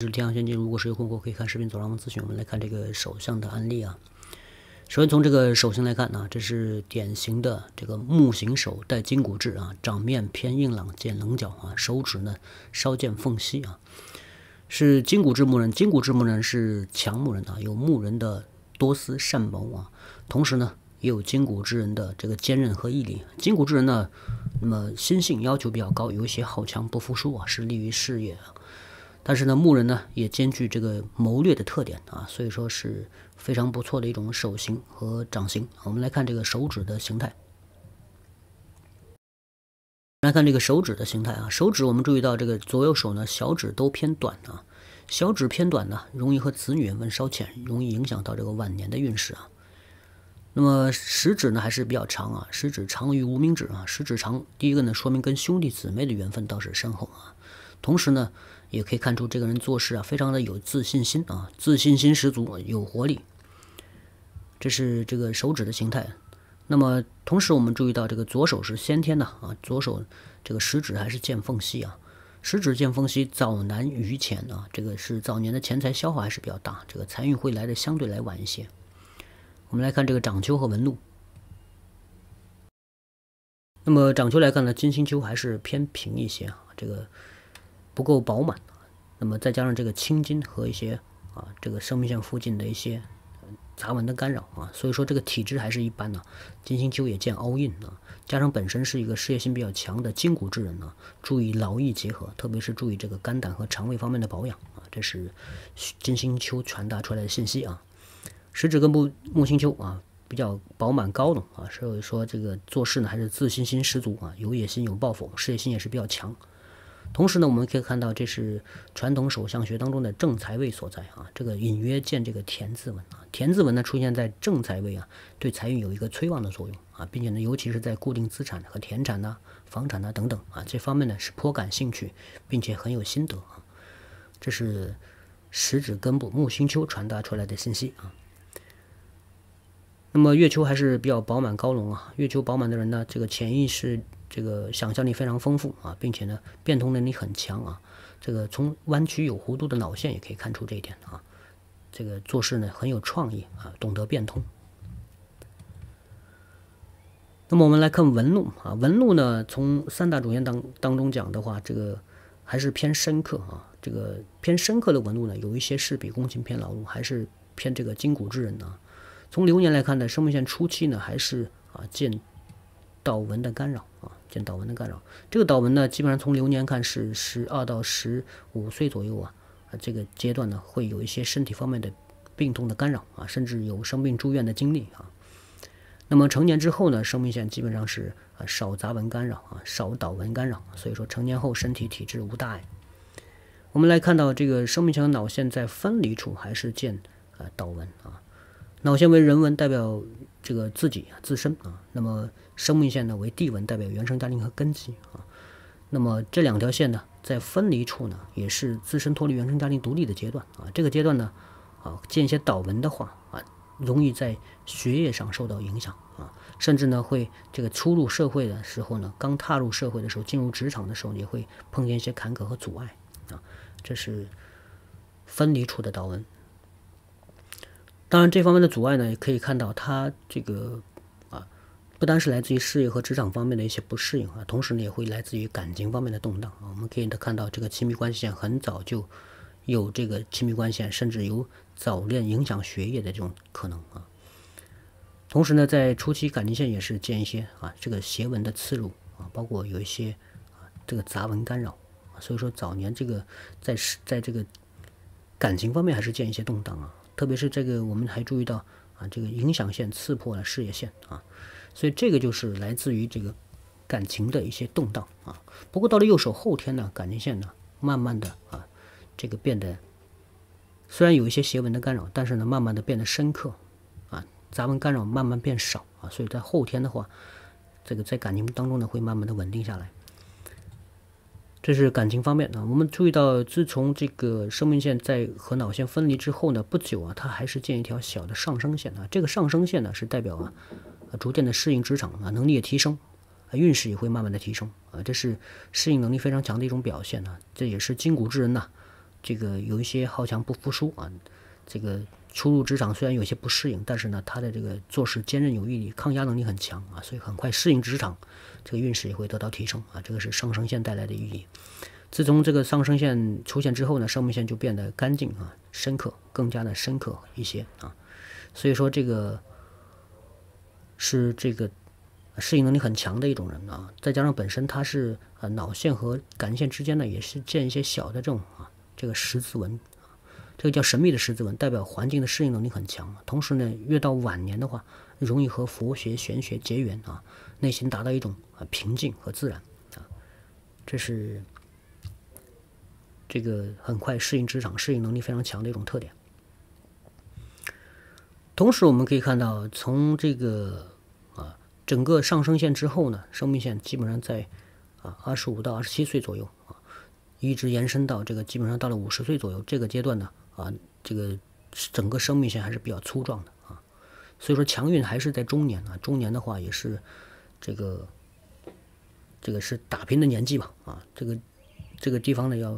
这是天象玄机。如果是有困惑，可以看视频左上方咨询。我们来看这个手相的案例啊。首先从这个手相来看呢，这是典型的这个木型手，带金骨质啊，掌面偏硬朗，见棱角啊，手指呢稍见缝隙啊，是金骨质木人。金骨质木人是强木人啊，有木人的多思善谋啊，同时呢也有金骨之人的这个坚韧和毅力。金骨之人呢，那么心性要求比较高，有些好强不服输啊，是利于事业。但是呢，木人呢也兼具这个谋略的特点啊，所以说是非常不错的一种手型和掌型。我们来看这个手指的形态，来看这个手指的形态啊。手指我们注意到这个左右手呢，小指都偏短啊，小指偏短呢，容易和子女缘分稍浅，容易影响到这个晚年的运势啊。那么食指呢还是比较长啊，食指长于无名指啊，食指长第一个呢说明跟兄弟姊妹的缘分倒是深厚啊。同时呢，也可以看出这个人做事啊，非常的有自信心啊，自信心十足，有活力。这是这个手指的形态。那么，同时我们注意到这个左手是先天的啊，左手这个食指还是见缝隙啊，食指见缝隙早难于浅啊，这个是早年的钱财消耗还是比较大，这个财运会来的相对来晚一些。我们来看这个掌丘和纹路。那么掌丘来看呢，金星丘还是偏平一些啊，这个。不够饱满，那么再加上这个青筋和一些啊这个生命线附近的一些杂纹的干扰啊，所以说这个体质还是一般的。金星丘也见凹印啊，加上本身是一个事业心比较强的筋骨之人呢，注意劳逸结合，特别是注意这个肝胆和肠胃方面的保养啊，这是金星丘传达出来的信息啊。食指根部木星丘啊，比较饱满高冷啊，所以说这个做事呢还是自信心十足啊，有野心有抱负，事业心也是比较强。同时呢，我们可以看到，这是传统手相学当中的正财位所在啊。这个隐约见这个田字纹啊，田字纹呢出现在正财位啊，对财运有一个催旺的作用啊，并且呢，尤其是在固定资产和田产呐、房产呐等等啊这方面呢是颇感兴趣，并且很有心得啊。这是食指根部木星丘传达出来的信息啊。那么月球还是比较饱满高隆啊，月球饱满的人呢，这个潜意识。这个想象力非常丰富啊，并且呢，变通能力很强啊。这个从弯曲有弧度的脑线也可以看出这一点啊。这个做事呢很有创意啊，懂得变通。那么我们来看纹路啊，纹路呢，从三大主线当当中讲的话，这个还是偏深刻啊。这个偏深刻的纹路呢，有一些是比宫廷偏劳碌，还是偏这个筋骨之人呢？从流年来看呢，生命线初期呢，还是啊见到纹的干扰啊。见导纹的干扰，这个导纹呢，基本上从流年看是十二到十五岁左右啊，啊这个阶段呢，会有一些身体方面的病痛的干扰啊，甚至有生病住院的经历啊。那么成年之后呢，生命线基本上是啊少杂纹干扰啊，少导纹干扰，所以说成年后身体体质无大碍。我们来看到这个生命线和脑线在分离处还是见啊导纹啊。脑线为人文，代表这个自己啊自身啊。那么生命线呢为地文，代表原生家庭和根基啊。那么这两条线呢在分离处呢，也是自身脱离原生家庭独立的阶段啊。这个阶段呢啊，见一些导纹的话啊，容易在学业上受到影响啊，甚至呢会这个初入社会的时候呢，刚踏入社会的时候，进入职场的时候，也会碰见一些坎坷和阻碍啊。这是分离处的导纹。当然，这方面的阻碍呢，也可以看到，他这个啊，不单是来自于事业和职场方面的一些不适应啊，同时呢，也会来自于感情方面的动荡啊。我们可以看到，这个亲密关系线很早就有这个亲密关系，甚至有早恋影响学业的这种可能啊。同时呢，在初期感情线也是见一些啊，这个斜纹的刺入啊，包括有一些啊，这个杂纹干扰啊。所以说，早年这个在在这个感情方面还是见一些动荡啊。特别是这个，我们还注意到啊，这个影响线刺破了事业线啊，所以这个就是来自于这个感情的一些动荡啊。不过到了右手后天呢，感情线呢，慢慢的啊，这个变得虽然有一些斜纹的干扰，但是呢，慢慢的变得深刻啊，杂纹干扰慢慢变少啊，所以在后天的话，这个在感情当中呢，会慢慢的稳定下来。这是感情方面啊，我们注意到，自从这个生命线在和脑线分离之后呢，不久啊，它还是见一条小的上升线啊。这个上升线呢，是代表啊，逐渐的适应职场啊，能力也提升，运势也会慢慢的提升啊。这是适应能力非常强的一种表现呢。这也是筋骨之人呐，这个有一些好强不服输啊，这个。初入职场虽然有些不适应，但是呢，他的这个做事坚韧有毅力，抗压能力很强啊，所以很快适应职场，这个运势也会得到提升啊。这个是上升线带来的寓意。自从这个上升线出现之后呢，生命线就变得干净啊，深刻，更加的深刻一些啊。所以说这个是这个适应能力很强的一种人啊。再加上本身他是呃脑线和感情线之间呢，也是见一些小的这种啊这个十字纹。这个叫神秘的十字纹，代表环境的适应能力很强。同时呢，越到晚年的话，容易和佛学、玄学结缘啊，内心达到一种啊平静和自然啊。这是这个很快适应职场、适应能力非常强的一种特点。同时，我们可以看到，从这个啊整个上升线之后呢，生命线基本上在啊二十五到二十七岁左右啊，一直延伸到这个基本上到了五十岁左右这个阶段呢。啊，这个整个生命线还是比较粗壮的啊，所以说强运还是在中年啊，中年的话也是这个这个是打拼的年纪吧啊，这个这个地方呢要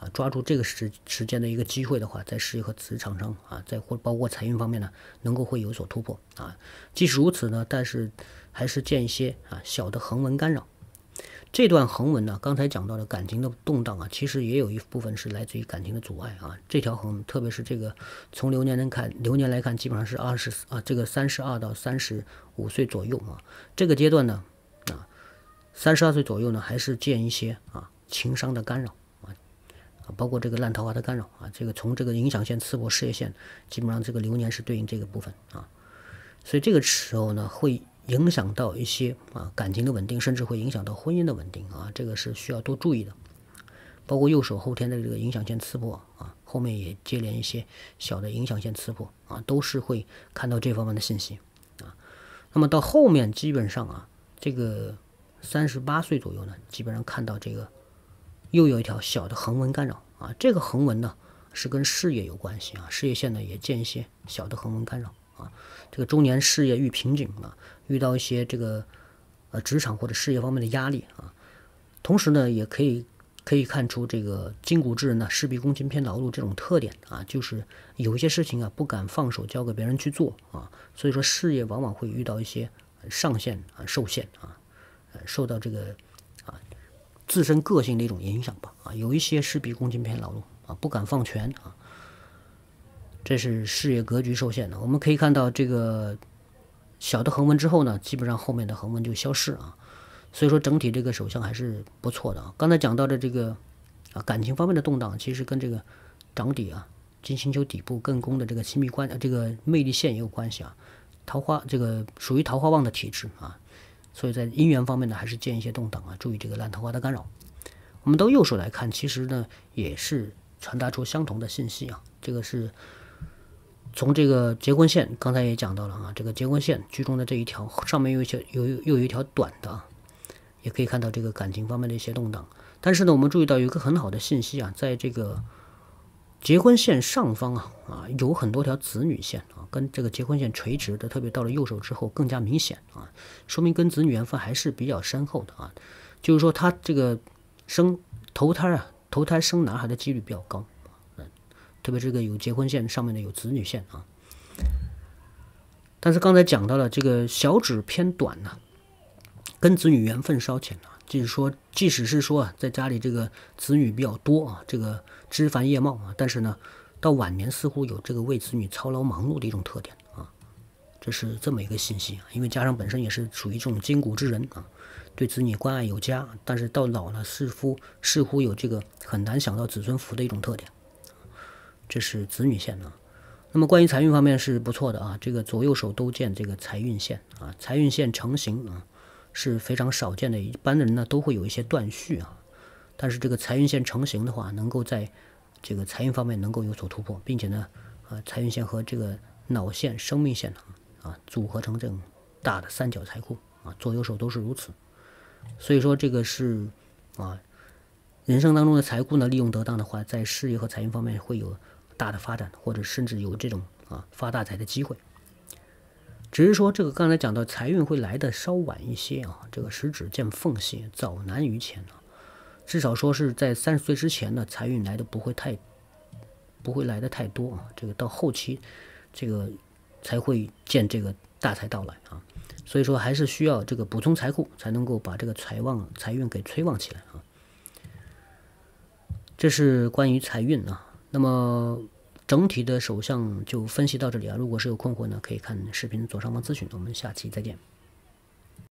啊抓住这个时时间的一个机会的话，在事业和职场上啊，在或包括财运方面呢，能够会有所突破啊。即使如此呢，但是还是见一些啊小的横纹干扰。这段横纹呢，刚才讲到的感情的动荡啊，其实也有一部分是来自于感情的阻碍啊。这条横，特别是这个从流年能看，流年来看，基本上是二十啊，这个三十二到三十五岁左右啊，这个阶段呢，啊，三十二岁左右呢，还是见一些啊情商的干扰啊，啊，包括这个烂桃花的干扰啊。这个从这个影响线、刺破事业线，基本上这个流年是对应这个部分啊，所以这个时候呢，会。影响到一些啊感情的稳定，甚至会影响到婚姻的稳定啊，这个是需要多注意的。包括右手后天的这个影响线刺破啊，后面也接连一些小的影响线刺破啊，都是会看到这方面的信息啊。那么到后面基本上啊，这个三十八岁左右呢，基本上看到这个又有一条小的横纹干扰啊，这个横纹呢是跟事业有关系啊，事业线呢也见一些小的横纹干扰。啊，这个中年事业遇瓶颈啊，遇到一些这个呃职场或者事业方面的压力啊。同时呢，也可以可以看出这个筋骨之人呢，事必躬亲偏劳碌这种特点啊，就是有一些事情啊不敢放手交给别人去做啊，所以说事业往往会遇到一些上限啊受限啊，呃受到这个啊自身个性的一种影响吧啊，有一些事必躬亲偏劳碌啊，不敢放权啊。这是事业格局受限的，我们可以看到这个小的横纹之后呢，基本上后面的横纹就消失啊，所以说整体这个手相还是不错的啊。刚才讲到的这个啊感情方面的动荡，其实跟这个掌底啊金星球底部艮宫的这个亲密关，这个魅力线也有关系啊。桃花这个属于桃花旺的体质啊，所以在姻缘方面呢，还是见一些动荡啊，注意这个烂桃花的干扰。我们到右手来看，其实呢也是传达出相同的信息啊，这个是。从这个结婚线，刚才也讲到了啊，这个结婚线居中的这一条上面有一些有又有一条短的，也可以看到这个感情方面的一些动荡。但是呢，我们注意到有一个很好的信息啊，在这个结婚线上方啊啊，有很多条子女线啊，跟这个结婚线垂直的，特别到了右手之后更加明显啊，说明跟子女缘分还是比较深厚的啊，就是说他这个生投胎啊，投胎生男孩的几率比较高。特别是这个有结婚线上面的有子女线啊，但是刚才讲到了这个小指偏短呢，跟子女缘分稍浅呢，就是说即使是说啊，在家里这个子女比较多啊，这个枝繁叶茂啊，但是呢，到晚年似乎有这个为子女操劳忙碌的一种特点啊，这是这么一个信息啊，因为家长本身也是属于这种筋骨之人啊，对子女关爱有加，但是到老了似乎似乎有这个很难想到子孙福的一种特点。这是子女线呢，那么关于财运方面是不错的啊。这个左右手都见这个财运线啊，财运线成型啊是非常少见的，一般的人呢都会有一些断续啊。但是这个财运线成型的话，能够在这个财运方面能够有所突破，并且呢，呃，财运线和这个脑线、生命线呢啊组合成这种大的三角财库啊，左右手都是如此。所以说这个是啊，人生当中的财库呢，利用得当的话，在事业和财运方面会有。大的发展，或者甚至有这种啊发大财的机会，只是说这个刚才讲到财运会来的稍晚一些啊，这个食指见缝隙，早难于前啊。至少说是在三十岁之前呢，财运来的不会太，不会来的太多啊，这个到后期，这个才会见这个大财到来啊，所以说还是需要这个补充财库，才能够把这个财旺财运给催旺起来啊，这是关于财运啊。那么，整体的首相就分析到这里啊。如果是有困惑呢，可以看视频左上方咨询。我们下期再见。